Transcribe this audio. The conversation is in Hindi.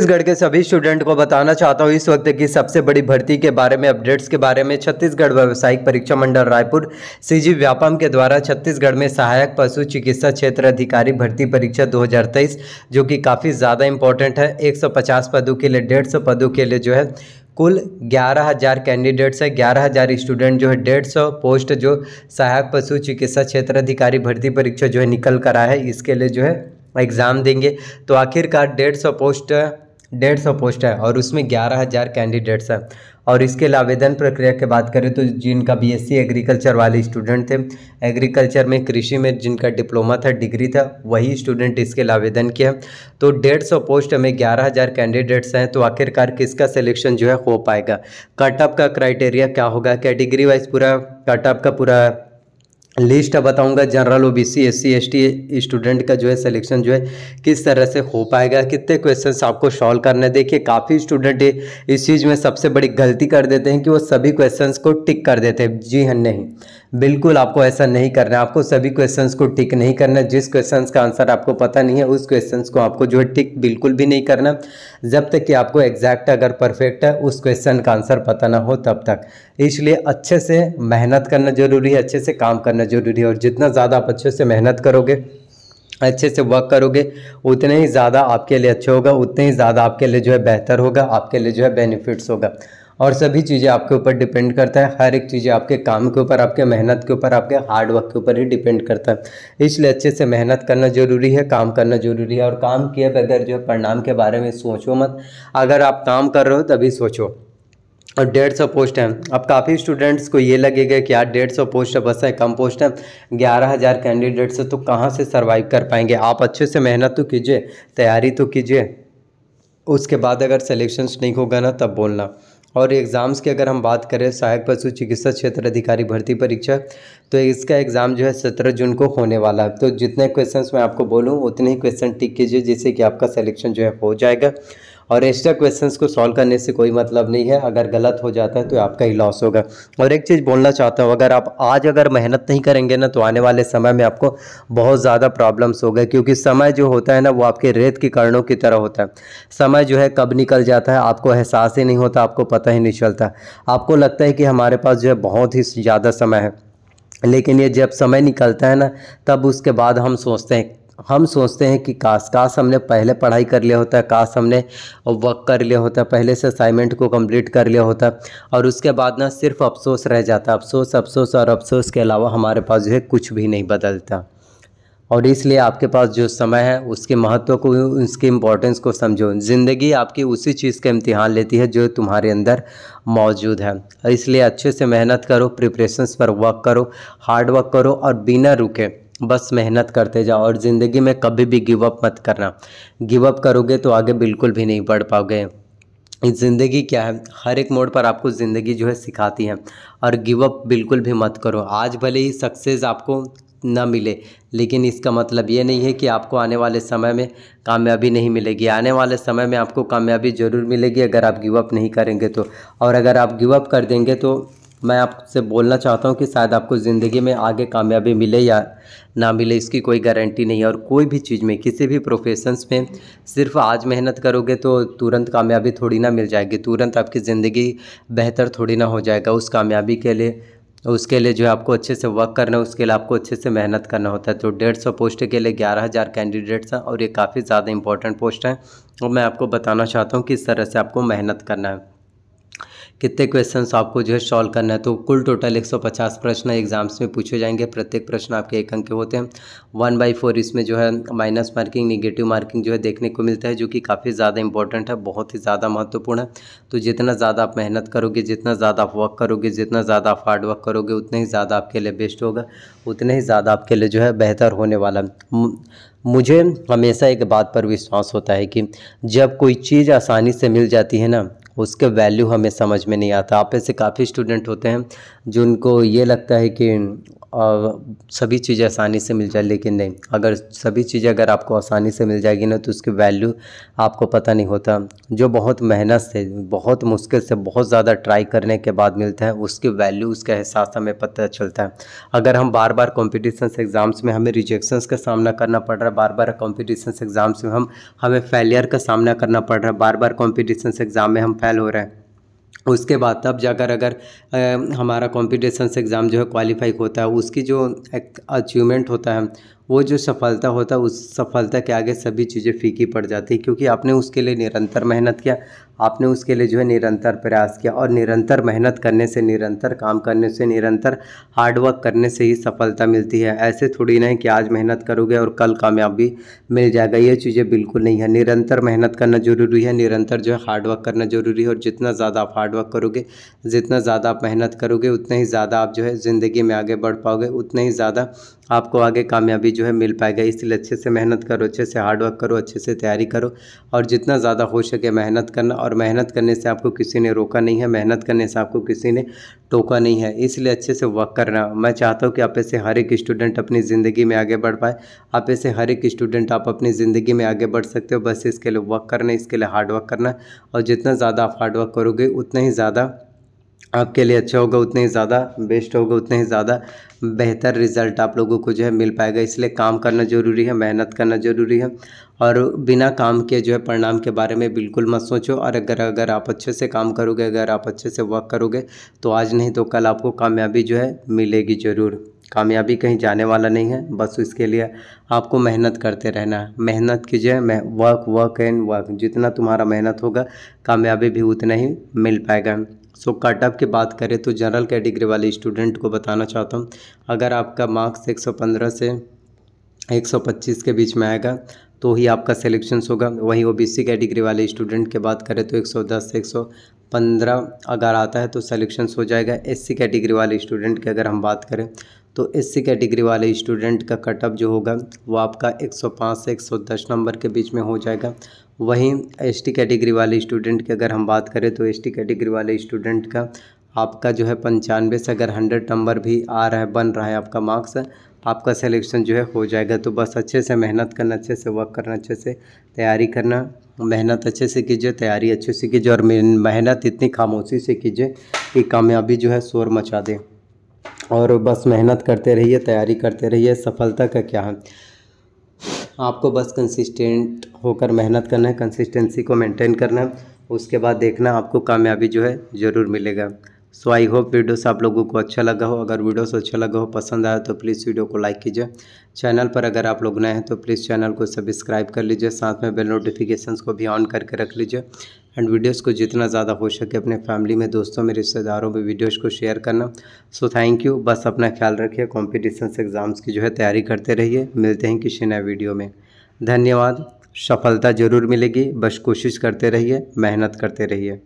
छत्तीसगढ़ के सभी स्टूडेंट को बताना चाहता हूँ इस वक्त की सबसे बड़ी भर्ती के बारे में अपडेट्स के बारे में छत्तीसगढ़ व्यावसायिक परीक्षा मंडल रायपुर सीजी व्यापम के द्वारा छत्तीसगढ़ में सहायक पशु चिकित्सा क्षेत्र अधिकारी भर्ती परीक्षा 2023 जो कि काफ़ी ज़्यादा इंपॉर्टेंट है 150 पदों के लिए डेढ़ पदों के लिए जो है कुल ग्यारह हज़ार कैंडिडेट्स है ग्यारह हज़ार स्टूडेंट जो है डेढ़ सौ पोस्ट जो सहायक पशु चिकित्सा क्षेत्र अधिकारी भर्ती परीक्षा जो है निकल कर आया है इसके लिए जो है एग्ज़ाम देंगे तो आखिरकार डेढ़ सौ पोस्ट डेढ़ सौ पोस्ट है और उसमें ग्यारह हज़ार कैंडिडेट्स हैं और इसके लिए आवेदन प्रक्रिया की बात करें तो जिनका बीएससी एग्रीकल्चर वाले स्टूडेंट थे एग्रीकल्चर में कृषि में जिनका डिप्लोमा था डिग्री था वही स्टूडेंट इसके लिए आवेदन किया तो डेढ़ सौ पोस्ट में ग्यारह हज़ार कैंडिडेट्स हैं तो आखिरकार किसका सिलेक्शन जो है हो पाएगा कटअप का क्राइटेरिया क्या होगा कैटेगरी वाइज पूरा कटअप का पूरा लिस्ट बताऊंगा general O B C S C S T student का जो है सिलेक्शन जो है किस तरह से हो पाएगा कितने क्वेश्चंस आपको सॉल्व करने देखिए काफ़ी स्टूडेंट इस चीज़ में सबसे बड़ी गलती कर देते हैं कि वो सभी क्वेश्चंस को टिक कर देते हैं जी हाँ नहीं बिल्कुल आपको ऐसा नहीं करना है आपको सभी क्वेश्चंस को टिक नहीं करना है जिस क्वेश्चन का आंसर आपको पता नहीं है उस क्वेश्चन को आपको जो है टिक बिल्कुल भी नहीं करना जब तक कि आपको एग्जैक्ट अगर परफेक्ट है उस क्वेश्चन का आंसर पता ना हो तब तक इसलिए अच्छे से मेहनत करना ज़रूरी है अच्छे से काम करना ज़रूरी है और जितना ज़्यादा आप अच्छे से मेहनत करोगे अच्छे से वर्क करोगे उतने ही ज़्यादा आपके लिए अच्छा होगा उतने ही ज़्यादा आपके लिए जो है बेहतर होगा आपके लिए जो है बेनिफिट्स होगा और सभी चीज़ें आपके ऊपर डिपेंड करता है हर एक चीज़ें आपके काम के ऊपर आपके मेहनत के ऊपर आपके हार्ड वर्क के ऊपर ही डिपेंड करता है इसलिए अच्छे से मेहनत करना ज़रूरी है काम करना ज़रूरी है और काम किए बगैर जो है परिणाम के बारे में सोचो मत अगर आप काम कर रहे हो तभी सोचो और डेढ़ सौ पोस्ट हैं अब काफ़ी स्टूडेंट्स को ये लगेगा कि यार डेढ़ सौ पोस्ट बस है कम पोस्ट है ग्यारह हज़ार कैंडिडेट्स है तो कहाँ से सर्वाइव कर पाएंगे आप अच्छे से मेहनत तो कीजिए तैयारी तो कीजिए उसके बाद अगर सिलेक्शंस नहीं होगा ना तब बोलना और एग्ज़ाम्स की अगर हम बात करें सहायक पशु चिकित्सा क्षेत्र अधिकारी भर्ती परीक्षा तो इसका एग्ज़ाम जो है सत्रह जून को होने वाला है तो जितने क्वेश्चंस मैं आपको बोलूँ उतने ही क्वेश्चन टिक कीजिए जिससे कि आपका सिलेक्शन जो है हो जाएगा और एक्स्ट्रा क्वेश्चन को सॉल्व करने से कोई मतलब नहीं है अगर गलत हो जाता है तो आपका ही लॉस होगा और एक चीज़ बोलना चाहता हूँ अगर आप आज अगर मेहनत नहीं करेंगे ना तो आने वाले समय में आपको बहुत ज़्यादा प्रॉब्लम्स होगा क्योंकि समय जो होता है ना वो आपके रेत के कर्णों की तरह होता है समय जो है कब निकल जाता है आपको एहसास ही नहीं होता आपको पता ही नहीं चलता आपको लगता है कि हमारे पास जो है बहुत ही ज़्यादा समय है लेकिन ये जब समय निकलता है ना तब उसके बाद हम सोचते हैं हम सोचते हैं कि काश काश हमने पहले पढ़ाई कर लिया होता काश हमने वर्क कर लिया होता पहले से असाइनमेंट को कंप्लीट कर लिया होता और उसके बाद ना सिर्फ अफसोस रह जाता अफसोस अफसोस और अफसोस के अलावा हमारे पास जो है कुछ भी नहीं बदलता और इसलिए आपके पास जो समय है उसके महत्व को उसकी इम्पोर्टेंस को समझो ज़िंदगी आपकी उसी चीज़ का इम्तिहान लेती है जो तुम्हारे अंदर मौजूद है इसलिए अच्छे से मेहनत करो प्रिपरेशंस पर वर्क करो हार्ड वर्क करो और बिना रुके बस मेहनत करते जाओ और ज़िंदगी में कभी भी गिवअप मत करना गिवअप करोगे तो आगे बिल्कुल भी नहीं बढ़ पाओगे ज़िंदगी क्या है हर एक मोड़ पर आपको ज़िंदगी जो है सिखाती है और गिवअप बिल्कुल भी मत करो आज भले ही सक्सेस आपको ना मिले लेकिन इसका मतलब ये नहीं है कि आपको आने वाले समय में कामयाबी नहीं मिलेगी आने वाले समय में आपको कामयाबी ज़रूर मिलेगी अगर आप गिवअप नहीं करेंगे तो और अगर आप अप कर देंगे तो मैं आपसे बोलना चाहता हूँ कि शायद आपको ज़िंदगी में आगे कामयाबी मिले या ना मिले इसकी कोई गारंटी नहीं है और कोई भी चीज़ में किसी भी प्रोफेशंस में सिर्फ आज मेहनत करोगे तो तुरंत कामयाबी थोड़ी ना मिल जाएगी तुरंत आपकी ज़िंदगी बेहतर थोड़ी ना हो जाएगा उस कामयाबी के लिए उसके लिए जो है आपको अच्छे से वर्क करना है उसके लिए आपको अच्छे से मेहनत करना होता है तो डेढ़ सौ पोस्ट के लिए ग्यारह हज़ार कैंडिडेट्स हैं और ये काफ़ी ज़्यादा इंपॉर्टेंट पोस्ट हैं और मैं आपको बताना चाहता हूँ कि इस तरह से आपको मेहनत करना है कितने क्वेश्चन आपको जो है सॉल्व करना है तो कुल टोटल 150 प्रश्न एग्जाम्स में पूछे जाएंगे प्रत्येक प्रश्न आपके एक अंक के होते हैं वन बाई फोर इसमें जो है माइनस मार्किंग निगेटिव मार्किंग जो है देखने को मिलता है जो कि काफ़ी ज़्यादा इंपॉर्टेंट है बहुत ही ज़्यादा महत्वपूर्ण है तो जितना ज़्यादा आप मेहनत करोगे जितना ज़्यादा आप वर्क करोगे जितना ज़्यादा आप हार्ड वर्क करोगे उतना ही ज़्यादा आपके लिए बेस्ट होगा उतने ही ज़्यादा आपके लिए जो है बेहतर होने वाला मुझे हमेशा एक बात पर विश्वास होता है कि जब कोई चीज़ आसानी से मिल जाती है ना उसके वैल्यू हमें समझ में नहीं आता आप ऐसे काफ़ी स्टूडेंट होते हैं जिनको ये लगता है कि सभी चीज़ें आसानी से मिल जाए लेकिन नहीं अगर सभी चीज़ें अगर आपको आसानी से मिल जाएगी ना तो उसकी वैल्यू आपको पता नहीं होता जो बहुत मेहनत से बहुत मुश्किल से बहुत ज़्यादा ट्राई करने के बाद मिलता है उसकी वैल्यू उसका एहसास हमें पता चलता है अगर हम बार बार कॉम्पिटिशन एग्ज़ाम्स में हमें रिजेक्शन का सामना करना पड़ रहा है बार बार कॉम्पिटिशन एग्ज़ाम्स में हम हमें फेलियर का सामना करना पड़ रहा है बार बार कॉम्पिटिशन एग्ज़ाम में हम फेल हो रहे हैं उसके बाद तब जाकर अगर हमारा कॉम्पिटिशन एग्ज़ाम जो है क्वालिफाई होता है उसकी जो अचीवमेंट होता है वो जो सफलता होता है उस सफलता के आगे सभी चीज़ें फीकी पड़ जाती है क्योंकि आपने उसके लिए निरंतर मेहनत किया आपने उसके लिए जो है निरंतर प्रयास किया और निरंतर मेहनत करने से निरंतर काम करने से निरंतर हार्डवर्क करने से ही सफलता मिलती है ऐसे थोड़ी नहीं कि आज मेहनत करोगे और कल कामयाबी मिल जाएगा ये चीज़ें बिल्कुल नहीं है निरंतर मेहनत करना ज़रूरी है निरंतर जो है हार्डवर्क करना ज़रूरी है और जितना ज़्यादा आप हार्डवर्क करोगे जितना ज़्यादा आप मेहनत करोगे उतना ही ज़्यादा आप जो है ज़िंदगी में आगे बढ़ पाओगे उतना ही ज़्यादा आपको आगे कामयाबी जो है मिल पाएगा इसलिए अच्छे से मेहनत करो अच्छे से हार्डवर्क करो अच्छे से तैयारी करो और जितना ज़्यादा हो सके मेहनत करना और मेहनत करने से आपको किसी ने रोका नहीं है मेहनत करने से आपको किसी ने टोका नहीं है इसलिए अच्छे से वर्क करना मैं चाहता हूँ कि आप ऐसे हर एक स्टूडेंट अपनी ज़िंदगी में आगे बढ़ पाए आप ऐसे हर एक स्टूडेंट आप अपनी ज़िंदगी में आगे बढ़ सकते हो बस इसके लिए वर्क करना इसके लिए हार्डवर्क करना और जितना ज़्यादा आप हार्डवर्क करोगे उतना ही ज़्यादा आपके लिए अच्छा होगा उतने ही ज़्यादा बेस्ट होगा उतने ही ज़्यादा बेहतर रिज़ल्ट आप लोगों को जो है मिल पाएगा इसलिए काम करना ज़रूरी है मेहनत करना ज़रूरी है और बिना काम के जो है परिणाम के बारे में बिल्कुल मत सोचो और अगर अगर आप अच्छे से काम करोगे अगर आप अच्छे से वर्क करोगे तो आज नहीं तो कल आपको कामयाबी जो है मिलेगी ज़रूर कामयाबी कहीं जाने वाला नहीं है बस उसके लिए आपको मेहनत करते रहना है मेहनत कीजिए मैं वर्क वर्क एंड वर्क जितना तुम्हारा मेहनत होगा कामयाबी भी उतना ही मिल पाएगा सो so, कटअप की बात करें तो जनरल कैटेगरी वाले स्टूडेंट को बताना चाहता हूँ अगर आपका मार्क्स 115 से 125 के बीच में आएगा तो ही आपका सिलेक्शन होगा वहीं ओबीसी कैटेगरी वाले स्टूडेंट की बात करें तो 110 से 115 अगर आता है तो सिलेक्शन हो जाएगा एससी कैटेगरी वाले स्टूडेंट की अगर हम बात करें तो सी कैटेगरी वाले स्टूडेंट का कटअप जो होगा वो आपका 105 से 110 नंबर के बीच में हो जाएगा वहीं एसटी कैटेगरी वाले स्टूडेंट की अगर हम बात करें तो एसटी कैटेगरी वाले स्टूडेंट का आपका जो है पंचानवे से अगर हंड्रेड नंबर भी आ रहा है बन रहा है आपका मार्क्स आपका सिलेक्शन जो है हो जाएगा तो बस अच्छे से मेहनत करना अच्छे से वर्क करना अच्छे से तैयारी करना मेहनत अच्छे से कीजिए तैयारी अच्छे से कीजिए और मेहनत इतनी खामोशी से कीजिए कि कामयाबी जो है शोर मचा दे और बस मेहनत करते रहिए तैयारी करते रहिए सफलता का क्या है आपको बस कंसिस्टेंट होकर मेहनत करना है कंसिस्टेंसी को मेंटेन करना है उसके बाद देखना आपको कामयाबी जो है ज़रूर मिलेगा सो आई होप वीडियोस आप लोगों को अच्छा लगा हो अगर वीडियोस अच्छा लगा हो पसंद आया तो प्लीज़ वीडियो को लाइक कीजिए चैनल पर अगर आप लोग नए हैं तो प्लीज़ चैनल को सब्सक्राइब कर लीजिए साथ में बेल नोटिफिकेशन को भी ऑन करके रख लीजिए एंड वीडियोस को जितना ज़्यादा हो सके अपने फैमिली में दोस्तों में रिश्तेदारों में वीडियोस को शेयर करना सो थैंक यू बस अपना ख्याल रखिए कॉम्पिटिशन एग्ज़ाम्स की जो है तैयारी करते रहिए मिलते हैं किसी नए वीडियो में धन्यवाद सफलता ज़रूर मिलेगी बस कोशिश करते रहिए मेहनत करते रहिए